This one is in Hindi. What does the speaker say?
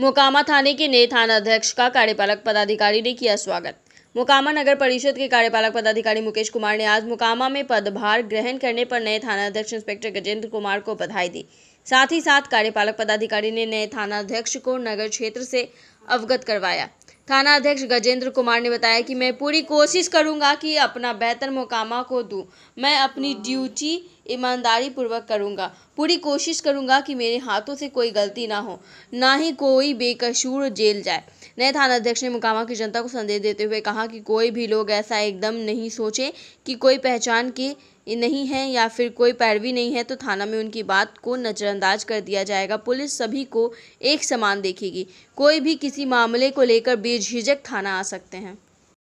मोकामा थाने के नए थानाध्यक्ष का कार्यपालक पदाधिकारी ने किया स्वागत मोकामा नगर परिषद के कार्यपालक पदाधिकारी मुकेश कुमार ने आज मोकामा में पदभार ग्रहण करने पर नए थानाध्यक्ष इंस्पेक्टर गजेंद्र कुमार को बधाई दी साथ ही साथ कार्यपालक पदाधिकारी ने नए थानाध्यक्ष को नगर क्षेत्र से अवगत करवाया थाना अध्यक्ष गजेंद्र कुमार ने बताया कि मैं पूरी कोशिश करूंगा कि अपना बेहतर मुकामा को दूं मैं अपनी ड्यूटी ईमानदारी पूर्वक करूंगा पूरी कोशिश करूंगा कि मेरे हाथों से कोई गलती ना हो ना ही कोई बेकसूर जेल जाए नए थानाध्यक्ष ने मुकामा की जनता को संदेश देते हुए कहा कि कोई भी लोग ऐसा एकदम नहीं सोचे कि कोई पहचान के नहीं है या फिर कोई पैरवी नहीं है तो थाना में उनकी बात को नज़रअंदाज कर दिया जाएगा पुलिस सभी को एक समान देखेगी कोई भी किसी मामले को लेकर बेझिझक थाना आ सकते हैं